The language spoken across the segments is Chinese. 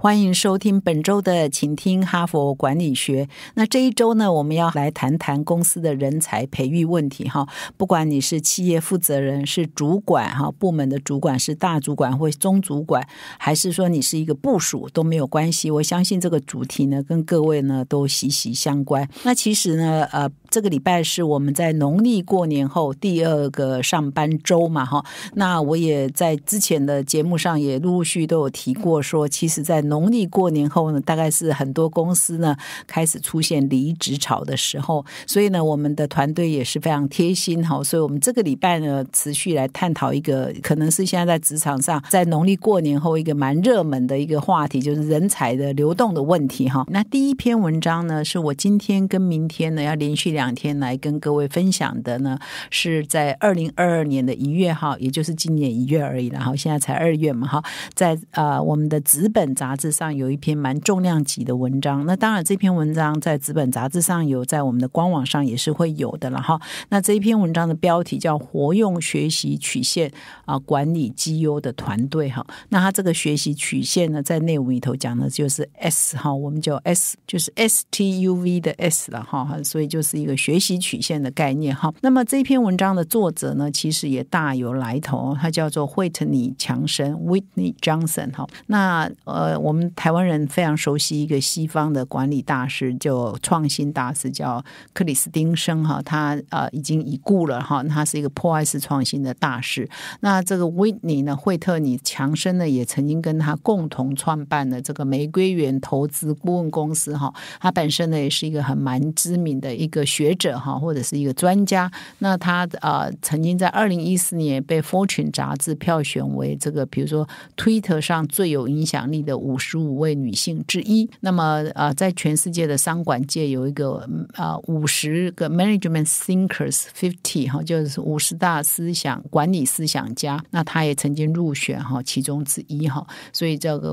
欢迎收听本周的，请听哈佛管理学。那这一周呢，我们要来谈谈公司的人才培育问题哈。不管你是企业负责人、是主管哈、部门的主管、是大主管或中主管，还是说你是一个部署都没有关系。我相信这个主题呢，跟各位呢都息息相关。那其实呢，呃。这个礼拜是我们在农历过年后第二个上班周嘛，哈，那我也在之前的节目上也陆陆续都有提过，说其实，在农历过年后呢，大概是很多公司呢开始出现离职潮的时候，所以呢，我们的团队也是非常贴心哈，所以我们这个礼拜呢，持续来探讨一个可能是现在在职场上，在农历过年后一个蛮热门的一个话题，就是人才的流动的问题哈。那第一篇文章呢，是我今天跟明天呢要连续。两天来跟各位分享的呢，是在二零二二年的一月哈，也就是今年一月而已。然后现在才二月嘛哈，在呃我们的纸本杂志上有一篇蛮重量级的文章。那当然这篇文章在纸本杂志上有，在我们的官网上也是会有的了哈。那这一篇文章的标题叫《活用学习曲线啊管理绩优的团队》哈。那它这个学习曲线呢，在内容里头讲的就是 S 哈，我们叫 S 就是 STUV 的 S 了哈，所以就是一。个学习曲线的概念哈，那么这篇文章的作者呢，其实也大有来头，他叫做惠特尼·强森 （Whitney Johnson） 哈。那呃，我们台湾人非常熟悉一个西方的管理大师，就创新大师叫克里斯汀生哈，他呃已经已故了哈。他是一个破坏式创新的大师。那这个 Whitney 呢，惠特尼·强森呢，也曾经跟他共同创办了这个玫瑰园投资顾问公司哈。他本身呢，也是一个很蛮知名的一个。学者哈，或者是一个专家，那他呃曾经在二零一四年被《Fortune》杂志票选为这个，比如说 Twitter 上最有影响力的五十五位女性之一。那么呃，在全世界的商管界有一个呃五十个 Management Thinkers Fifty 哈，就是五十大思想管理思想家。那他也曾经入选哈其中之一哈。所以这个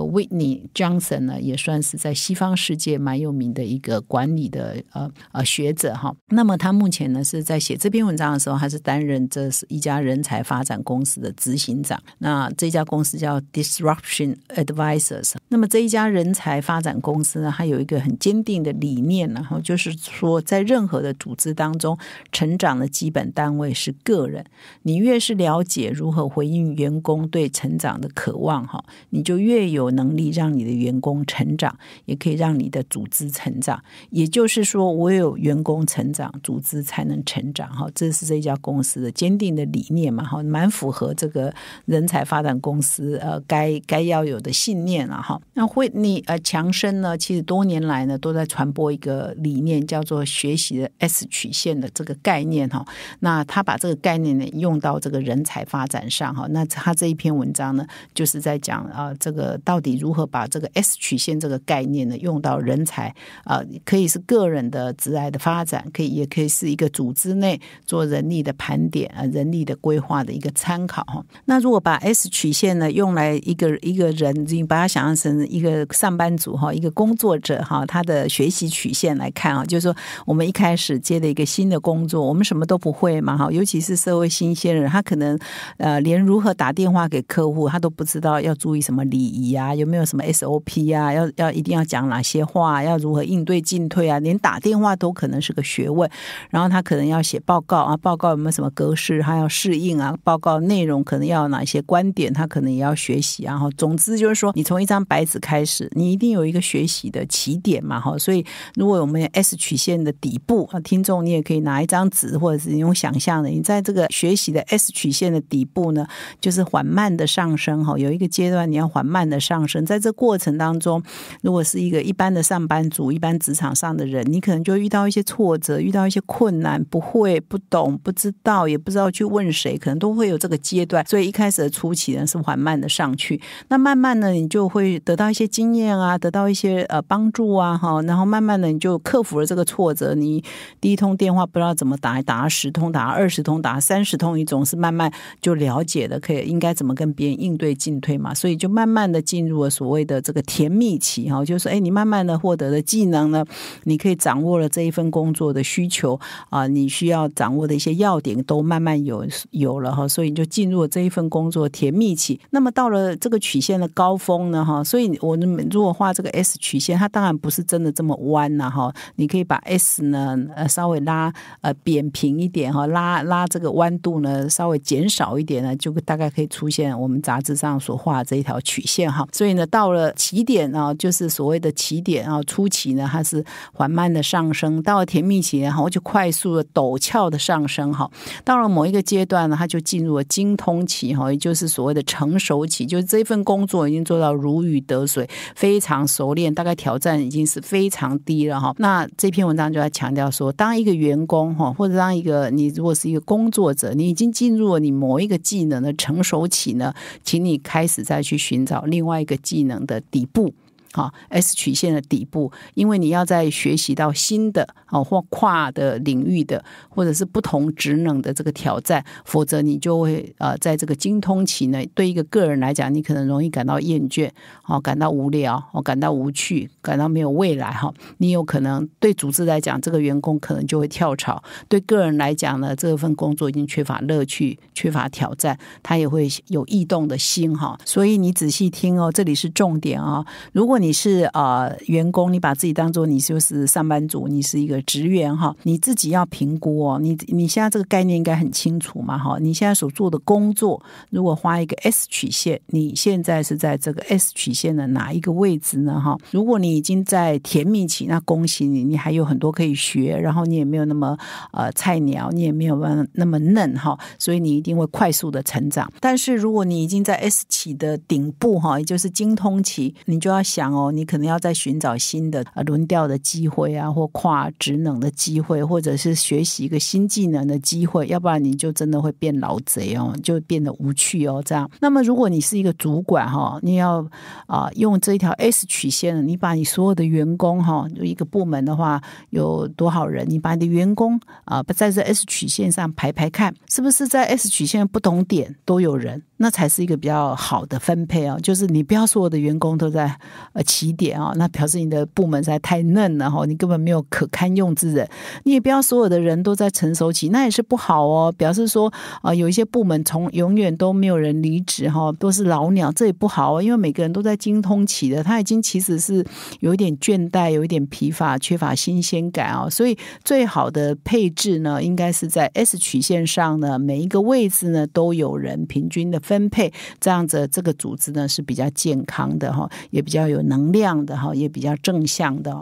Johnson 呢，也算是在西方世界蛮有名的一个管理的呃呃学者哈。那么他目前呢是在写这篇文章的时候，他是担任这是一家人才发展公司的执行长。那这家公司叫 Disruption Advisors。那么这一家人才发展公司呢，它有一个很坚定的理念，然后就是说，在任何的组织当中，成长的基本单位是个人。你越是了解如何回应员工对成长的渴望，哈，你就越有能力让你的员工成长，也可以让你的组织成长。也就是说，我有员工成。成长，组织才能成长哈，这是这家公司的坚定的理念嘛哈，蛮符合这个人才发展公司呃，该该要有的信念了哈。那会你呃，强生呢，其实多年来呢，都在传播一个理念，叫做学习的 S 曲线的这个概念哈。那他把这个概念呢，用到这个人才发展上哈。那他这一篇文章呢，就是在讲啊，这个到底如何把这个 S 曲线这个概念呢，用到人才啊，可以是个人的职涯的发展。可以也可以是一个组织内做人力的盘点啊，人力的规划的一个参考哈。那如果把 S 曲线呢用来一个一个人，你把它想象成一个上班族哈，一个工作者哈，他的学习曲线来看啊，就是说我们一开始接了一个新的工作，我们什么都不会嘛哈，尤其是社会新鲜人，他可能呃连如何打电话给客户，他都不知道要注意什么礼仪啊，有没有什么 SOP 啊，要要一定要讲哪些话，要如何应对进退啊，连打电话都可能是个学。学问，然后他可能要写报告啊，报告有没有什么格式，他要适应啊，报告内容可能要哪些观点，他可能也要学习。然后，总之就是说，你从一张白纸开始，你一定有一个学习的起点嘛，哈。所以，如果我们 S 曲线的底部听众，你也可以拿一张纸，或者是你用想象的，你在这个学习的 S 曲线的底部呢，就是缓慢的上升，哈，有一个阶段你要缓慢的上升，在这过程当中，如果是一个一般的上班族、一般职场上的人，你可能就遇到一些挫折。遇到一些困难，不会、不懂、不知道，也不知道去问谁，可能都会有这个阶段。所以一开始的初期呢，是缓慢的上去。那慢慢呢，你就会得到一些经验啊，得到一些呃帮助啊，哈。然后慢慢的，你就克服了这个挫折。你第一通电话不知道怎么打，打十通，打二十通，打三十通，你总是慢慢就了解的，可以应该怎么跟别人应对进退嘛。所以就慢慢的进入了所谓的这个甜蜜期哈，就是哎，你慢慢的获得的技能呢，你可以掌握了这一份工作。的需求啊，你需要掌握的一些要点都慢慢有有了哈，所以你就进入这一份工作甜蜜期。那么到了这个曲线的高峰呢，哈，所以我们如果画这个 S 曲线，它当然不是真的这么弯了哈。你可以把 S 呢呃稍微拉呃扁平一点哈，拉拉这个弯度呢稍微减少一点呢，就大概可以出现我们杂志上所画这一条曲线哈。所以呢，到了起点啊，就是所谓的起点啊，初期呢它是缓慢的上升，到了甜蜜。期然后就快速的陡峭的上升哈，到了某一个阶段呢，他就进入了精通期哈，也就是所谓的成熟期，就是这份工作已经做到如鱼得水，非常熟练，大概挑战已经是非常低了哈。那这篇文章就在强调说，当一个员工哈，或者当一个你如果是一个工作者，你已经进入了你某一个技能的成熟期呢，请你开始再去寻找另外一个技能的底部。好 S 曲线的底部，因为你要在学习到新的哦或跨的领域的或者是不同职能的这个挑战，否则你就会呃在这个精通期呢，对一个个人来讲，你可能容易感到厌倦，哦感到无聊，哦感到无趣，感到没有未来哈。你有可能对组织来讲，这个员工可能就会跳槽；对个人来讲呢，这份工作已经缺乏乐趣、缺乏挑战，他也会有异动的心哈。所以你仔细听哦，这里是重点啊！如果你你是呃员工，你把自己当做你就是上班族，你是一个职员哈，你自己要评估哦。你你现在这个概念应该很清楚嘛哈。你现在所做的工作，如果画一个 S 曲线，你现在是在这个 S 曲线的哪一个位置呢哈？如果你已经在甜蜜期，那恭喜你，你还有很多可以学，然后你也没有那么呃菜鸟，你也没有办那么嫩哈，所以你一定会快速的成长。但是如果你已经在 S 起的顶部哈，也就是精通期，你就要想。哦，你可能要在寻找新的轮调的机会啊，或跨职能的机会，或者是学习一个新技能的机会，要不然你就真的会变老贼哦，就变得无趣哦。这样，那么如果你是一个主管哈，你要啊用这一条 S 曲线，你把你所有的员工哈，就一个部门的话有多少人，你把你的员工啊，在这 S 曲线上排排看，是不是在 S 曲线不同点都有人，那才是一个比较好的分配哦。就是你不要所有的员工都在呃。起点啊，那表示你的部门实在太嫩了哈，你根本没有可堪用之人。你也不要所有的人都在成熟期，那也是不好哦。表示说啊，有一些部门从永远都没有人离职哈，都是老鸟，这也不好哦。因为每个人都在精通期的，他已经其实是有一点倦怠，有一点疲乏，缺乏新鲜感啊。所以最好的配置呢，应该是在 S 曲线上呢，每一个位置呢都有人，平均的分配，这样子这个组织呢是比较健康的哈，也比较有能。能量的哈也比较正向的。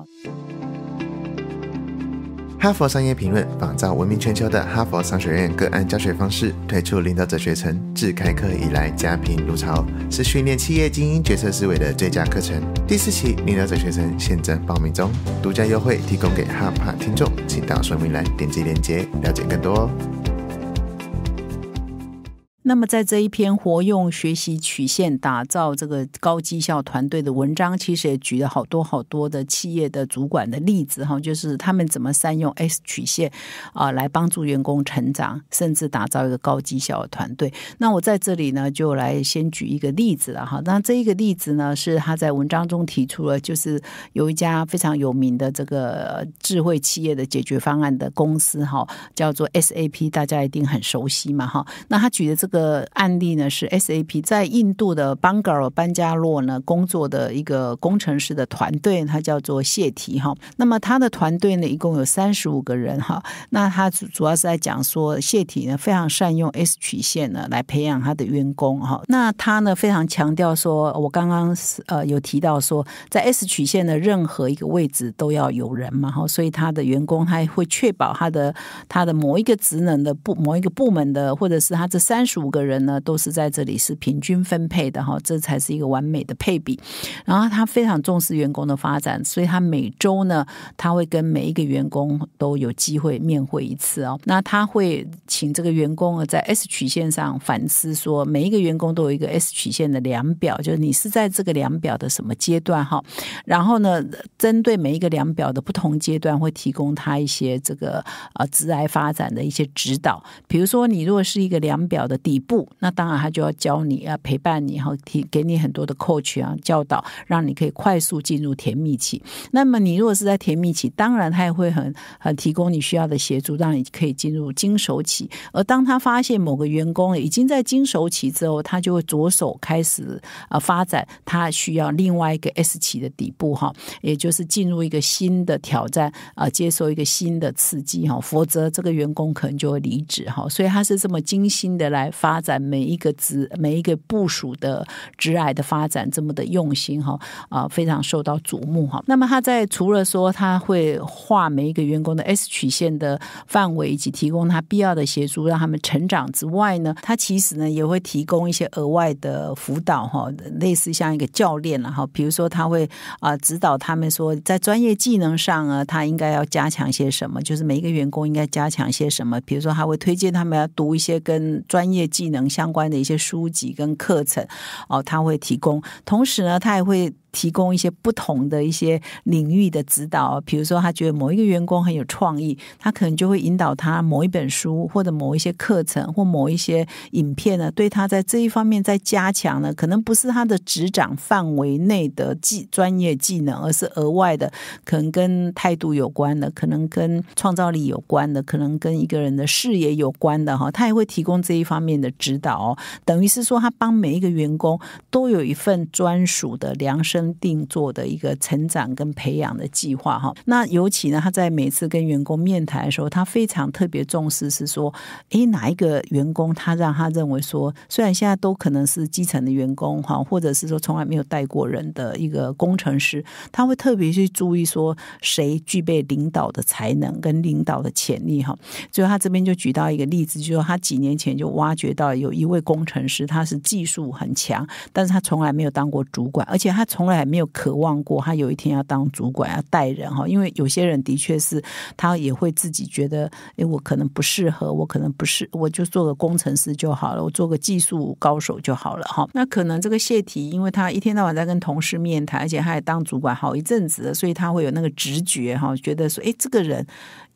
哈佛商业评论仿照闻名全球的哈佛商学院个案教学方式，推出领导者学程。自开课以来，家贫如潮，是训练企业精英决策思维的最佳课程。第四期领导者学程现正报名中，独家优惠提供给哈帕听众，请到说明栏点击链接了解更多哦。那么，在这一篇活用学习曲线打造这个高绩效团队的文章，其实也举了好多好多的企业的主管的例子哈，就是他们怎么善用 S 曲线啊，来帮助员工成长，甚至打造一个高绩效的团队。那我在这里呢，就来先举一个例子了哈。那这一个例子呢，是他在文章中提出了，就是有一家非常有名的这个智慧企业的解决方案的公司哈，叫做 SAP，大家一定很熟悉嘛哈。那他举的这个案例呢是 SAP 在印度的班加尔班加洛呢工作的一个工程师的团队，他叫做谢提哈。那么他的团队呢一共有三十五个人哈。那他主主要是在讲说谢提呢非常善用 S 曲线呢来培养他的员工哈。那他呢非常强调说，我刚刚呃有提到说，在 S 曲线的任何一个位置都要有人嘛哈。所以他的员工他会确保他的他的某一个职能的部某一个部门的或者是他这三十五。五个人呢，都是在这里是平均分配的哈，这才是一个完美的配比。然后他非常重视员工的发展，所以他每周呢，他会跟每一个员工都有机会面会一次哦。那他会请这个员工在 S 曲线上反思，说每一个员工都有一个 S 曲线的量表，就是你是在这个量表的什么阶段哈？然后呢，针对每一个量表的不同阶段，会提供他一些这个啊，职癌发展的一些指导。比如说，你如果是一个量表的第底部，那当然他就要教你，啊，陪伴你，然后提给你很多的 coach 啊，教导，让你可以快速进入甜蜜期。那么你如果是在甜蜜期，当然他也会很很提供你需要的协助，让你可以进入经手期。而当他发现某个员工已经在经手期之后，他就会着手开始啊发展，他需要另外一个 S 期的底部哈，也就是进入一个新的挑战啊，接受一个新的刺激哈，否则这个员工可能就会离职哈。所以他是这么精心的来。发展每一个职每一个部署的职爱的发展这么的用心哈啊非常受到瞩目哈。那么他在除了说他会画每一个员工的 S 曲线的范围以及提供他必要的协助让他们成长之外呢，他其实呢也会提供一些额外的辅导哈，类似像一个教练然后比如说他会啊指导他们说在专业技能上啊他应该要加强些什么，就是每一个员工应该加强些什么。比如说他会推荐他们要读一些跟专业。技能相关的一些书籍跟课程，哦，他会提供。同时呢，他也会。提供一些不同的一些领域的指导，比如说他觉得某一个员工很有创意，他可能就会引导他某一本书或者某一些课程或某一些影片呢，对他在这一方面在加强呢，可能不是他的职掌范围内的技专业技能，而是额外的，可能跟态度有关的，可能跟创造力有关的，可能跟一个人的视野有关的哈，他也会提供这一方面的指导哦，等于是说他帮每一个员工都有一份专属的量身。定做的一个成长跟培养的计划哈，那尤其呢，他在每次跟员工面谈的时候，他非常特别重视，是说，哎，哪一个员工他让他认为说，虽然现在都可能是基层的员工哈，或者是说从来没有带过人的一个工程师，他会特别去注意说，谁具备领导的才能跟领导的潜力哈。所以，他这边就举到一个例子，就说他几年前就挖掘到有一位工程师，他是技术很强，但是他从来没有当过主管，而且他从来还没有渴望过，他有一天要当主管要带人哈。因为有些人的确是，他也会自己觉得，哎，我可能不适合，我可能不是，我就做个工程师就好了，我做个技术高手就好了哈。那可能这个谢提，因为他一天到晚在跟同事面谈，而且他也当主管好一阵子，所以他会有那个直觉哈，觉得说，哎，这个人。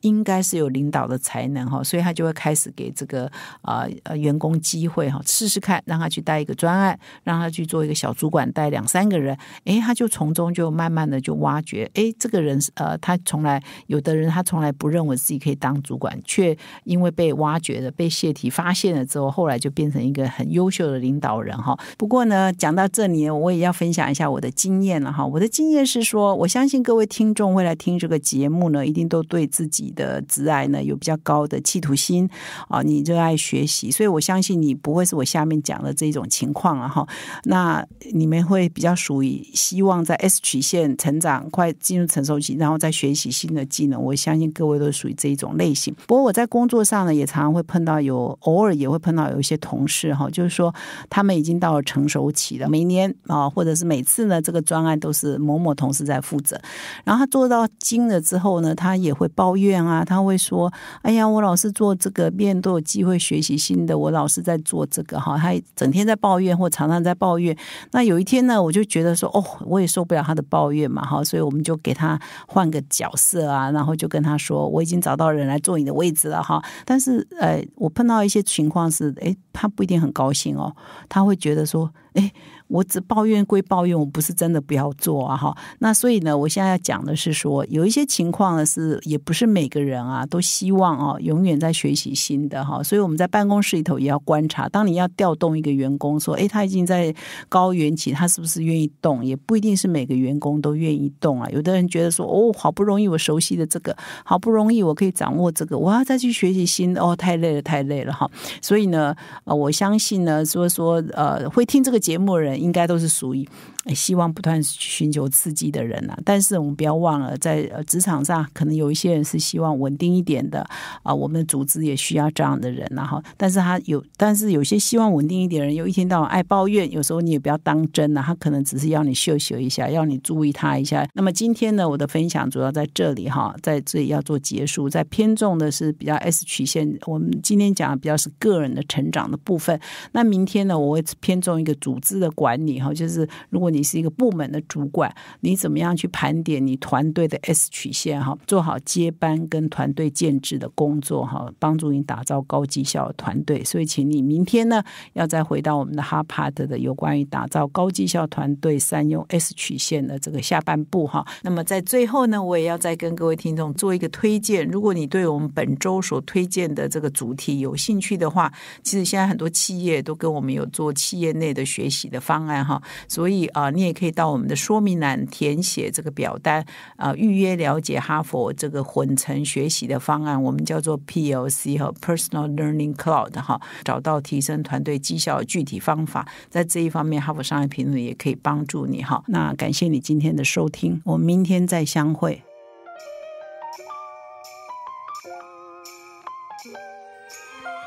应该是有领导的才能哈，所以他就会开始给这个呃呃员工机会哈，试试看，让他去带一个专案，让他去做一个小主管，带两三个人，哎，他就从中就慢慢的就挖掘，哎，这个人是呃他从来有的人他从来不认为自己可以当主管，却因为被挖掘了，被泄题发现了之后，后来就变成一个很优秀的领导人哈。不过呢，讲到这里我也要分享一下我的经验了哈。我的经验是说，我相信各位听众未来听这个节目呢，一定都对自己。你的直爱呢有比较高的企图心啊，你热爱学习，所以我相信你不会是我下面讲的这种情况啊哈。那你们会比较属于希望在 S 曲线成长，快进入成熟期，然后再学习新的技能。我相信各位都属于这一种类型。不过我在工作上呢，也常常会碰到，有偶尔也会碰到有一些同事哈，就是说他们已经到了成熟期了，每年啊，或者是每次呢，这个专案都是某某同事在负责，然后他做到精了之后呢，他也会抱怨。啊，他会说：“哎呀，我老是做这个，别人都有机会学习新的，我老是在做这个哈。”他整天在抱怨，或常常在抱怨。那有一天呢，我就觉得说：“哦，我也受不了他的抱怨嘛。”哈，所以我们就给他换个角色啊，然后就跟他说：“我已经找到人来坐你的位置了哈。”但是，呃，我碰到一些情况是，哎，他不一定很高兴哦，他会觉得说：“哎。”我只抱怨归抱怨，我不是真的不要做啊哈。那所以呢，我现在要讲的是说，有一些情况呢是也不是每个人啊都希望啊永远在学习新的哈。所以我们在办公室里头也要观察，当你要调动一个员工说，哎，他已经在高原期，他是不是愿意动？也不一定是每个员工都愿意动啊。有的人觉得说，哦，好不容易我熟悉的这个，好不容易我可以掌握这个，我要再去学习新，的哦，太累了，太累了哈。所以呢，我相信呢，说说呃，会听这个节目的人。应该都是属于。希望不断寻求刺激的人啊，但是我们不要忘了，在职场上可能有一些人是希望稳定一点的啊。我们的组织也需要这样的人，然后，但是他有，但是有些希望稳定一点人，又一天到晚爱抱怨，有时候你也不要当真啊，他可能只是要你秀秀一下，要你注意他一下。那么今天呢，我的分享主要在这里哈，在这里要做结束，在偏重的是比较 S 曲线，我们今天讲的比较是个人的成长的部分。那明天呢，我会偏重一个组织的管理哈，就是如果你。你是一个部门的主管，你怎么样去盘点你团队的 S 曲线哈？做好接班跟团队建制的工作哈，帮助你打造高绩效团队。所以，请你明天呢，要再回到我们的 h 帕特 p 的有关于打造高绩效团队三用 S 曲线的这个下半部哈。那么，在最后呢，我也要再跟各位听众做一个推荐。如果你对我们本周所推荐的这个主题有兴趣的话，其实现在很多企业都跟我们有做企业内的学习的方案哈，所以啊。你也可以到我们的说明栏填写这个表单啊，预约了解哈佛这个混成学习的方案，我们叫做 PLC 和 p e r s o n a l Learning Cloud 哈，找到提升团队绩效具体方法。在这一方面，哈佛商业评论也可以帮助你哈。那感谢你今天的收听，我们明天再相会。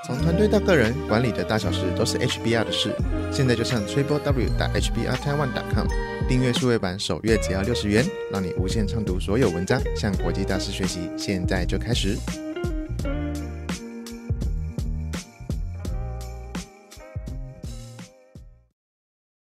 从团队到个人，管理的大小事都是 HBR 的事。现在就上 triplew 打 hbr.twan.com，a i 订阅数位版，首月只要六十元，让你无限畅读所有文章，向国际大师学习。现在就开始。